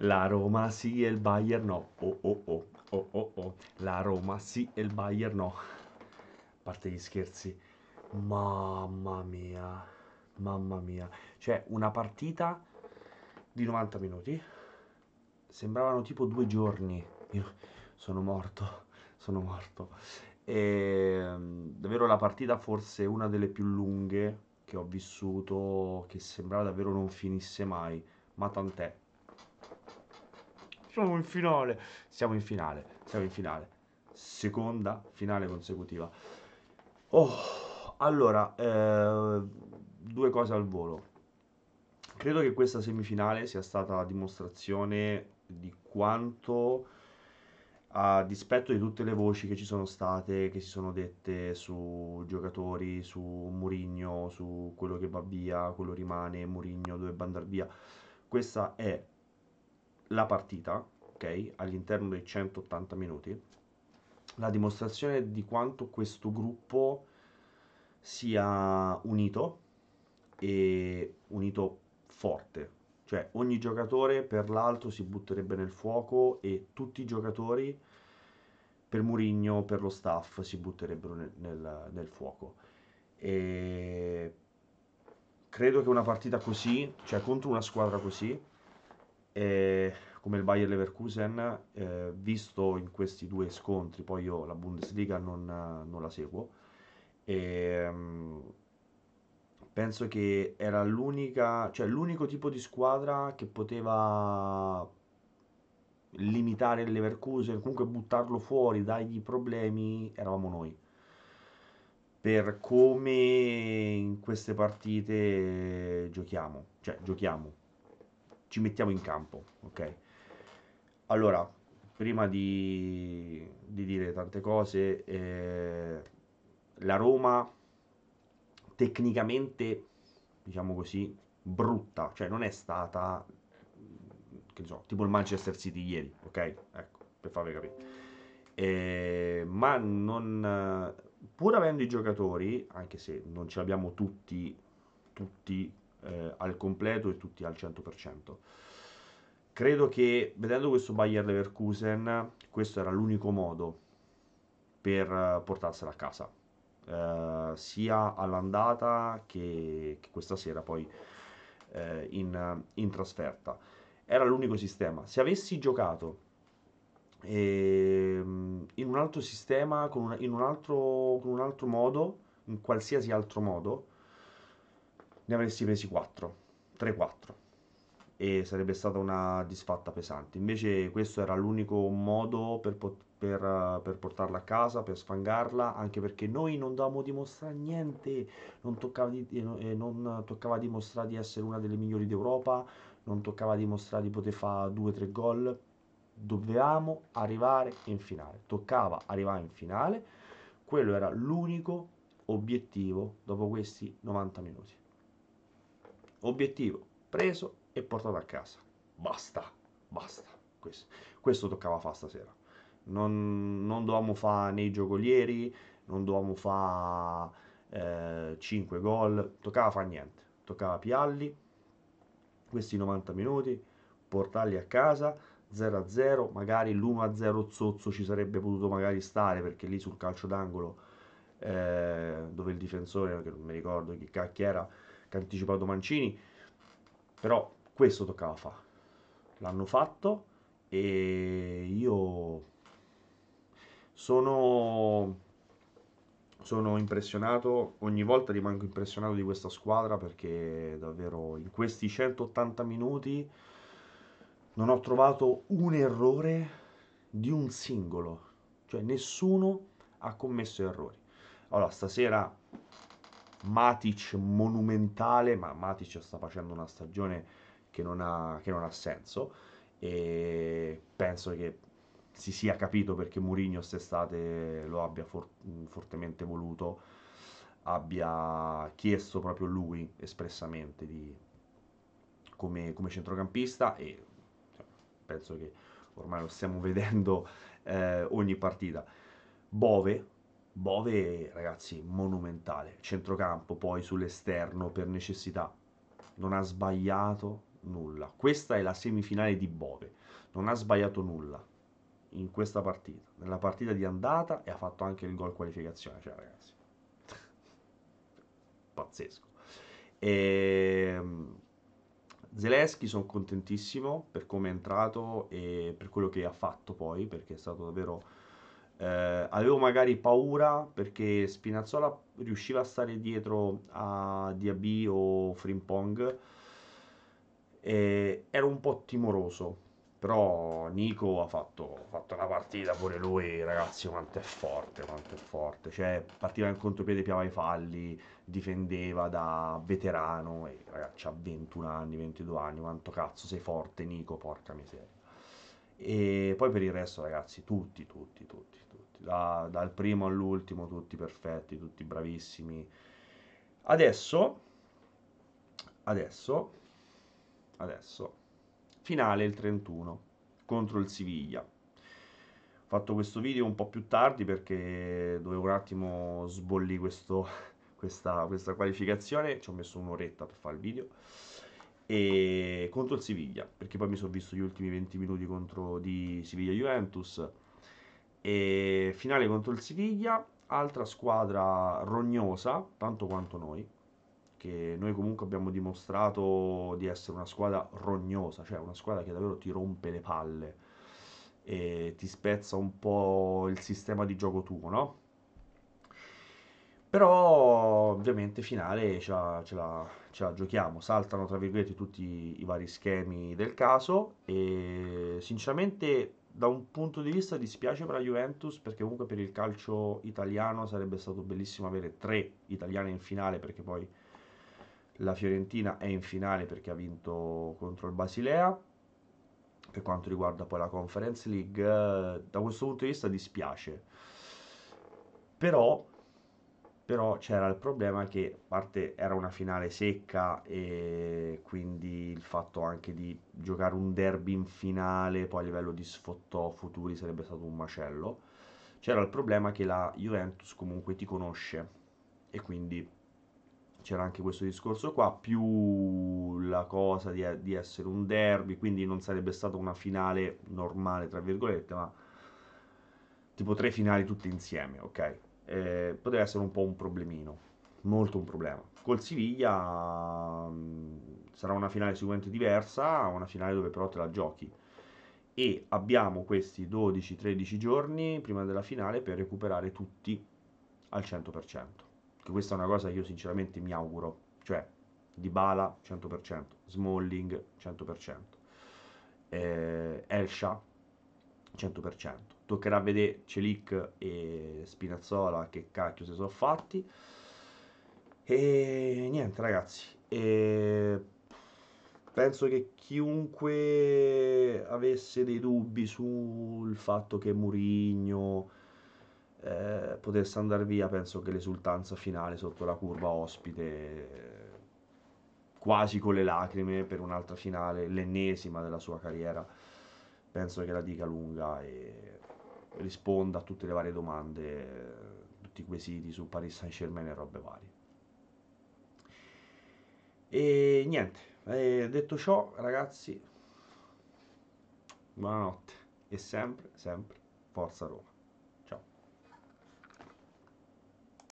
La Roma sì e il Bayern no. Oh oh oh, oh oh oh. La Roma sì e il Bayern no. A parte gli scherzi. Mamma mia, mamma mia. Cioè, una partita di 90 minuti. Sembravano tipo due giorni. Io sono morto, sono morto. E, ehm, davvero la partita forse una delle più lunghe che ho vissuto, che sembrava davvero non finisse mai. Ma tant'è, siamo in finale, siamo in finale, siamo in finale. Seconda finale consecutiva. Oh, allora, eh, due cose al volo. Credo che questa semifinale sia stata la dimostrazione di quanto a dispetto di tutte le voci che ci sono state, che si sono dette su giocatori, su Mourinho, su quello che va via, quello rimane, Mourinho dovrebbe andare via, questa è la partita, ok, all'interno dei 180 minuti, la dimostrazione di quanto questo gruppo sia unito e unito forte. Cioè ogni giocatore per l'altro si butterebbe nel fuoco e tutti i giocatori per Murigno, per lo staff, si butterebbero nel, nel, nel fuoco. E credo che una partita così, cioè contro una squadra così, eh, come il Bayer Leverkusen, eh, visto in questi due scontri, poi io la Bundesliga non, non la seguo, e, ehm, penso che era l'unica, cioè l'unico tipo di squadra che poteva limitare il Leverkusen, comunque buttarlo fuori, dargli problemi, eravamo noi. Per come in queste partite giochiamo, cioè giochiamo ci mettiamo in campo, ok? Allora, prima di, di dire tante cose, eh, la Roma tecnicamente, diciamo così, brutta, cioè non è stata, che so, tipo il Manchester City ieri, ok? Ecco, per farvi capire. Eh, ma non, pur avendo i giocatori, anche se non ce l'abbiamo tutti, tutti eh, al completo e tutti al 100%. Credo che vedendo questo Bayer Leverkusen, questo era l'unico modo per eh, portarsela a casa, eh, sia all'andata che, che, questa sera poi eh, in, in trasferta. Era l'unico sistema. Se avessi giocato ehm, in un altro sistema, con un, in un altro, con un altro modo, in qualsiasi altro modo, ne avresti presi 4, 3-4 e sarebbe stata una disfatta pesante. Invece questo era l'unico modo per, pot- per, per, portarla a casa, per sfangarla, anche perché noi non dovevamo dimostrare niente, non toccava, di, eh, eh non toccava dimostrare di essere una delle migliori d'Europa, non toccava dimostrare di poter fare 2-3 gol, dovevamo arrivare in finale, toccava arrivare in finale, quello era l'unico obiettivo dopo questi 90 minuti obiettivo preso e portato a casa. Basta, basta. Questo, questo toccava fare stasera. Non, non dovevamo fare nei giocolieri, non dovevamo fare eh, 5 gol, toccava fare niente. Toccava pialli questi 90 minuti, portarli a casa 0-0, magari l'1-0 zozzo ci sarebbe potuto magari stare perché lì sul calcio d'angolo eh, dove il difensore, che non mi ricordo chi cacchio era, che ha anticipato Mancini, però questo toccava fare. L'hanno fatto e io sono, sono impressionato, ogni volta rimango impressionato di questa squadra perché davvero in questi 180 minuti non ho trovato un errore di un singolo, cioè nessuno ha commesso errori. Allora, stasera Matic monumentale, ma Matic sta facendo una stagione che non ha, che non ha senso e penso che si sia capito perché Mourinho quest'estate lo abbia for- fortemente voluto, abbia chiesto proprio lui espressamente di, come, come, centrocampista e cioè, penso che ormai lo stiamo vedendo eh, ogni partita. Bove, Bove, ragazzi, monumentale. Centrocampo poi sull'esterno per necessità. Non ha sbagliato nulla. Questa è la semifinale di Bove. Non ha sbagliato nulla in questa partita. Nella partita di andata e ha fatto anche il gol qualificazione. Cioè, ragazzi, pazzesco. E... Ehm, Zelensky sono contentissimo per come è entrato e per quello che ha fatto poi, perché è stato davvero eh, avevo magari paura perché Spinazzola riusciva a stare dietro a DAB o Frimpong e ero un po' timoroso però Nico ha fatto, ha fatto, una partita pure lui ragazzi quanto è forte quanto è forte cioè partiva in contropiede piava i falli difendeva da veterano e ragazzi ha 21 anni 22 anni quanto cazzo sei forte Nico porca miseria e poi per il resto, ragazzi, tutti, tutti, tutti, tutti, da, dal primo all'ultimo, tutti perfetti, tutti bravissimi. Adesso, adesso, adesso, finale il 31 contro il Siviglia. Ho fatto questo video un po' più tardi perché dovevo un attimo sbollire questo, questa, questa qualificazione, ci ho messo un'oretta per fare il video e contro il Siviglia, perché poi mi sono visto gli ultimi 20 minuti contro di Siviglia-Juventus, e finale contro il Siviglia, altra squadra rognosa, tanto quanto noi, che noi comunque abbiamo dimostrato di essere una squadra rognosa, cioè una squadra che davvero ti rompe le palle e ti spezza un po' il sistema di gioco tuo, no? Però ovviamente finale ce la, ce la, ce la giochiamo, saltano tra virgolette tutti i vari schemi del caso e sinceramente da un punto di vista dispiace per la Juventus perché comunque per il calcio italiano sarebbe stato bellissimo avere tre italiane in finale perché poi la Fiorentina è in finale perché ha vinto contro il Basilea per quanto riguarda poi la Conference League da questo punto di vista dispiace però però c'era il problema che a parte era una finale secca e quindi il fatto anche di giocare un derby in finale poi a livello di sfottò futuri sarebbe stato un macello c'era il problema che la Juventus comunque ti conosce e quindi c'era anche questo discorso qua più la cosa di, di essere un derby quindi non sarebbe stata una finale normale tra virgolette ma tipo tre finali tutte insieme ok eh, poteva essere un po' un problemino, molto un problema. Col Siviglia mm, sarà una finale sicuramente diversa, una finale dove però te la giochi. E abbiamo questi 12-13 giorni prima della finale per recuperare tutti al 100%. Che questa è una cosa che io sinceramente mi auguro, cioè Dybala 100%, Smalling 100%, eh, Elsha 100%. Toccherà vedere Celic e Spinazzola che cacchio si sono fatti. E niente ragazzi, e... penso che chiunque avesse dei dubbi sul fatto che Murigno eh, potesse andare via, penso che l'esultanza finale sotto la curva ospite quasi con le lacrime per un'altra finale, l'ennesima della sua carriera penso che la dica lunga e risponda a tutte le varie domande, tutti i quesiti su Paris Saint-Germain e robe varie. E niente, eh, detto ciò, ragazzi, buonanotte e sempre, sempre, forza Roma.